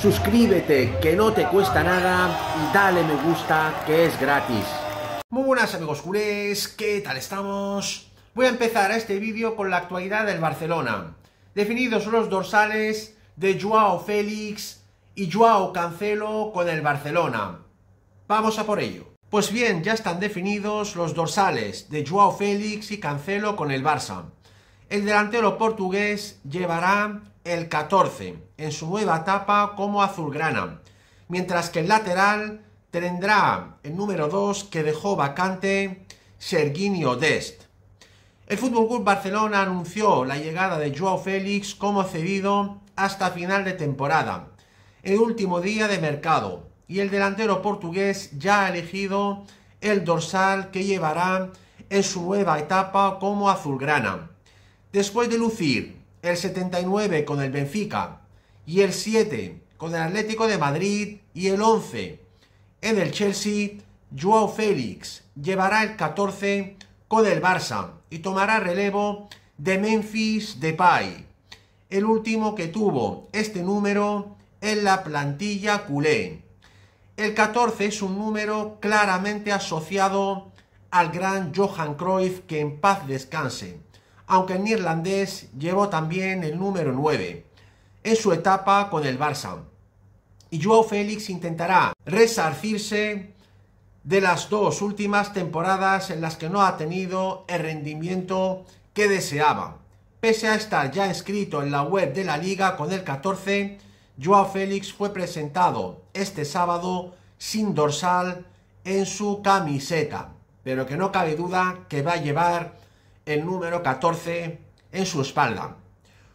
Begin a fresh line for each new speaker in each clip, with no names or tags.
suscríbete que no te cuesta nada y dale me gusta que es gratis. Muy buenas amigos culés, ¿qué tal estamos? Voy a empezar este vídeo con la actualidad del Barcelona. Definidos los dorsales de Joao Félix y Joao Cancelo con el Barcelona. Vamos a por ello. Pues bien, ya están definidos los dorsales de Joao Félix y Cancelo con el Barça. El delantero portugués llevará el 14 en su nueva etapa como azulgrana, mientras que el lateral tendrá el número 2 que dejó vacante Serginho Dest. El Fútbol Club Barcelona anunció la llegada de Joao Félix como cedido hasta final de temporada, el último día de mercado, y el delantero portugués ya ha elegido el dorsal que llevará en su nueva etapa como azulgrana. Después de lucir el 79 con el Benfica y el 7 con el Atlético de Madrid y el 11 en el Chelsea, Joao Félix llevará el 14 con el Barça y tomará relevo de Memphis Depay, el último que tuvo este número en la plantilla culé. El 14 es un número claramente asociado al gran Johan Cruyff que en paz descanse aunque en irlandés llevó también el número 9 en su etapa con el Barça. Y Joao Félix intentará resarcirse de las dos últimas temporadas en las que no ha tenido el rendimiento que deseaba. Pese a estar ya inscrito en la web de la liga con el 14, Joao Félix fue presentado este sábado sin dorsal en su camiseta, pero que no cabe duda que va a llevar el número 14 en su espalda.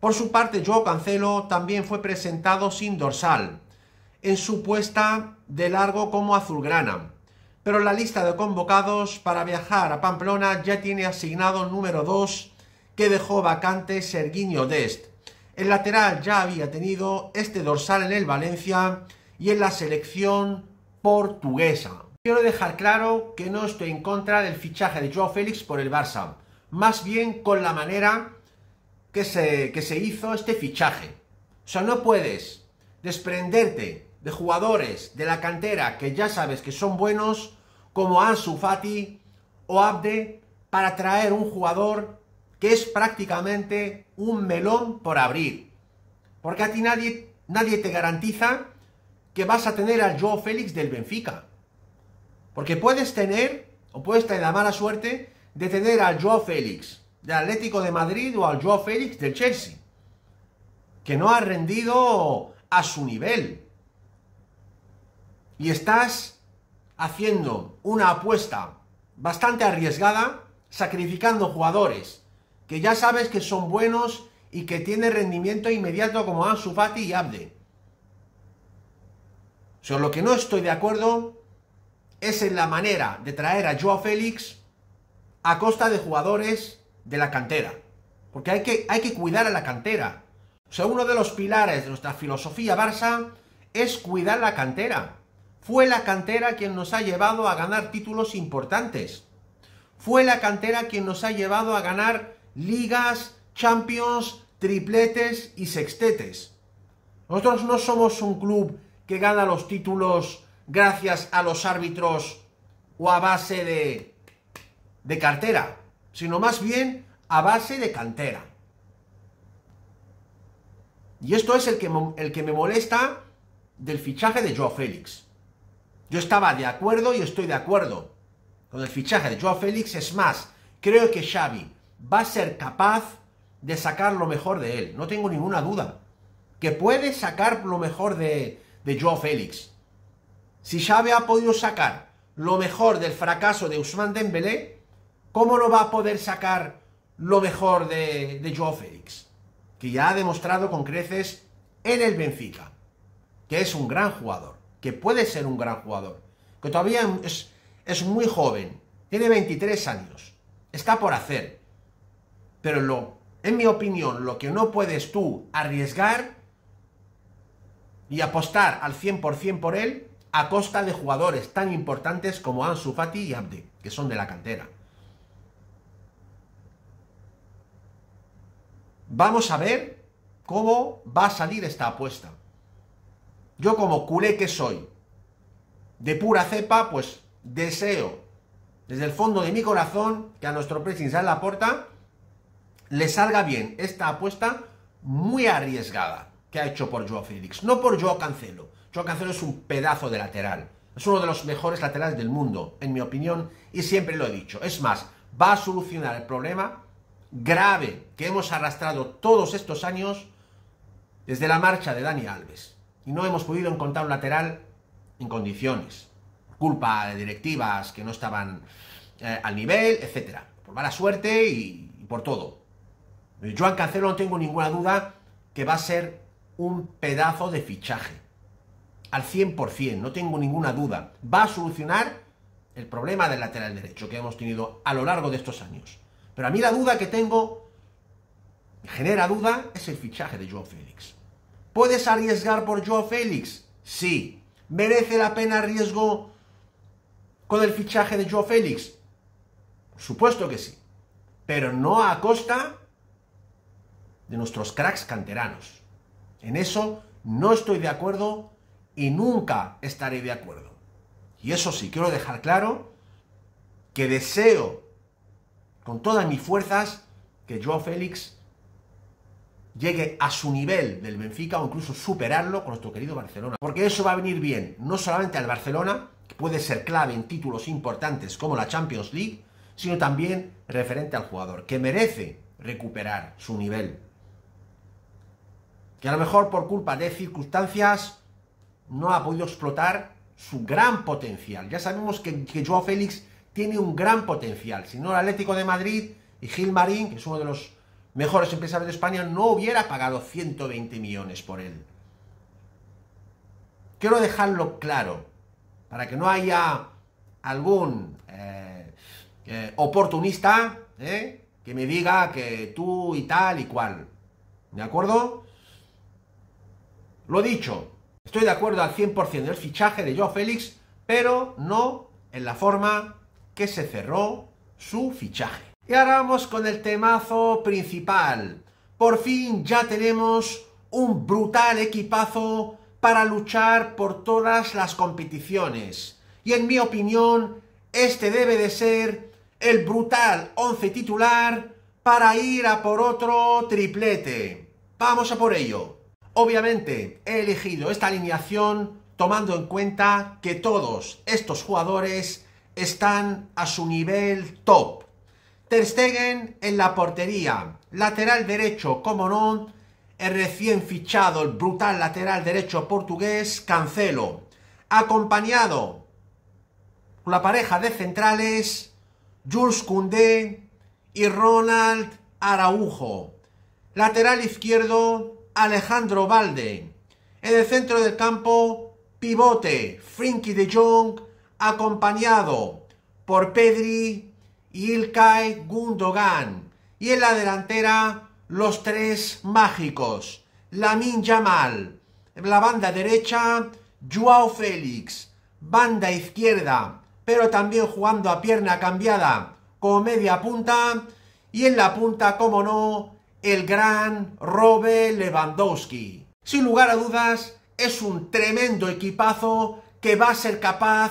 Por su parte, Joao Cancelo también fue presentado sin dorsal, en su puesta de largo como azulgrana. Pero la lista de convocados para viajar a Pamplona ya tiene asignado el número 2 que dejó vacante Serginho Dest. El lateral ya había tenido este dorsal en el Valencia y en la selección portuguesa. Quiero dejar claro que no estoy en contra del fichaje de Joao Félix por el Barça más bien con la manera que se, que se hizo este fichaje. O sea, no puedes desprenderte de jugadores de la cantera que ya sabes que son buenos, como Ansu Fati o Abde, para traer un jugador que es prácticamente un melón por abrir. Porque a ti nadie, nadie te garantiza que vas a tener al Joe Félix del Benfica. Porque puedes tener, o puedes tener la mala suerte de tener al Joao Félix del Atlético de Madrid o al Joao Félix del Chelsea, que no ha rendido a su nivel. Y estás haciendo una apuesta bastante arriesgada, sacrificando jugadores que ya sabes que son buenos y que tienen rendimiento inmediato como Ansu Fati y Abde. Sobre lo que no estoy de acuerdo es en la manera de traer a Joao Félix a costa de jugadores de la cantera. Porque hay que, hay que cuidar a la cantera. O sea, uno de los pilares de nuestra filosofía Barça es cuidar la cantera. Fue la cantera quien nos ha llevado a ganar títulos importantes. Fue la cantera quien nos ha llevado a ganar ligas, champions, tripletes y sextetes. Nosotros no somos un club que gana los títulos gracias a los árbitros o a base de de cartera, sino más bien a base de cantera. Y esto es el que, el que me molesta del fichaje de Joao Félix. Yo estaba de acuerdo y estoy de acuerdo con el fichaje de Joao Félix. Es más, creo que Xavi va a ser capaz de sacar lo mejor de él. No tengo ninguna duda. Que puede sacar lo mejor de, de Joao Félix. Si Xavi ha podido sacar lo mejor del fracaso de Usman Dembélé, ¿Cómo no va a poder sacar lo mejor de, Joe Félix? Que ya ha demostrado con creces en el Benfica. Que es un gran jugador. Que puede ser un gran jugador. Que todavía es, muy joven. Tiene 23 años. Está por hacer. Pero en mi opinión, lo que no puedes tú arriesgar y apostar al 100% por él a costa de jugadores tan importantes como Ansu Fati y Abde, que son de la cantera. Vamos a ver cómo va a salir esta apuesta. Yo como culé que soy, de pura cepa, pues deseo desde el fondo de mi corazón que a nuestro pressing sale la puerta le salga bien esta apuesta muy arriesgada que ha hecho por Joao Félix, no por Joao Cancelo. Joe Cancelo es un pedazo de lateral, es uno de los mejores laterales del mundo, en mi opinión, y siempre lo he dicho. Es más, va a solucionar el problema grave que hemos arrastrado todos estos años desde la marcha de Dani Alves. Y no hemos podido encontrar un lateral en condiciones. Culpa de directivas que no estaban eh, al nivel, etc. Por mala suerte y, por todo. Eh, Joan Cancelo no tengo ninguna duda que va a ser un pedazo de fichaje. Al 100%, no tengo ninguna duda. Va a solucionar el problema del lateral derecho que hemos tenido a lo largo de estos años. Pero a mí la duda que tengo, genera duda, es el fichaje de Joe Félix. ¿Puedes arriesgar por Joe Félix? Sí. ¿Merece la pena riesgo con el fichaje de Joe Félix? Supuesto que sí. Pero no a costa de nuestros cracks canteranos. En eso no estoy de acuerdo y nunca estaré de acuerdo. Y eso sí, quiero dejar claro que deseo con todas mis fuerzas que Joao Félix llegue a su nivel del Benfica o incluso superarlo con nuestro querido Barcelona. Porque eso va a venir bien, no solamente al Barcelona, que puede ser clave en títulos importantes como la Champions League, sino también referente al jugador, que merece recuperar su nivel. Que a lo mejor por culpa de circunstancias no ha podido explotar su gran potencial. Ya sabemos que, que Joao Félix tiene un gran potencial. Si no, el Atlético de Madrid y Gil Marín, que es uno de los mejores empresarios de España, no hubiera pagado 120 millones por él. Quiero dejarlo claro, para que no haya algún eh, eh, oportunista eh, que me diga que tú y tal y cual. ¿De acuerdo? Lo dicho, estoy de acuerdo al 100% del fichaje de Jo Félix, pero no en la forma que se cerró su fichaje. Y ahora vamos con el temazo principal. Por fin ya tenemos un brutal equipazo para luchar por todas las competiciones. Y en mi opinión, este debe de ser el brutal 11 titular para ir a por otro triplete. Vamos a por ello. Obviamente he elegido esta alineación tomando en cuenta que todos estos jugadores están a su nivel top. Ter Stegen en la portería, lateral derecho, como no, el recién fichado, el brutal lateral derecho portugués, Cancelo, acompañado por la pareja de centrales, Jules Koundé y Ronald Araujo. Lateral izquierdo, Alejandro Valde. En el centro del campo, pivote, Frinky de Jong acompañado por Pedri y Ilkay Gundogan. Y en la delantera, los tres mágicos, Lamin Yamal. En la banda derecha, Joao Félix. Banda izquierda, pero también jugando a pierna cambiada, con media punta. Y en la punta, como no, el gran Robert Lewandowski. Sin lugar a dudas, es un tremendo equipazo que va a ser capaz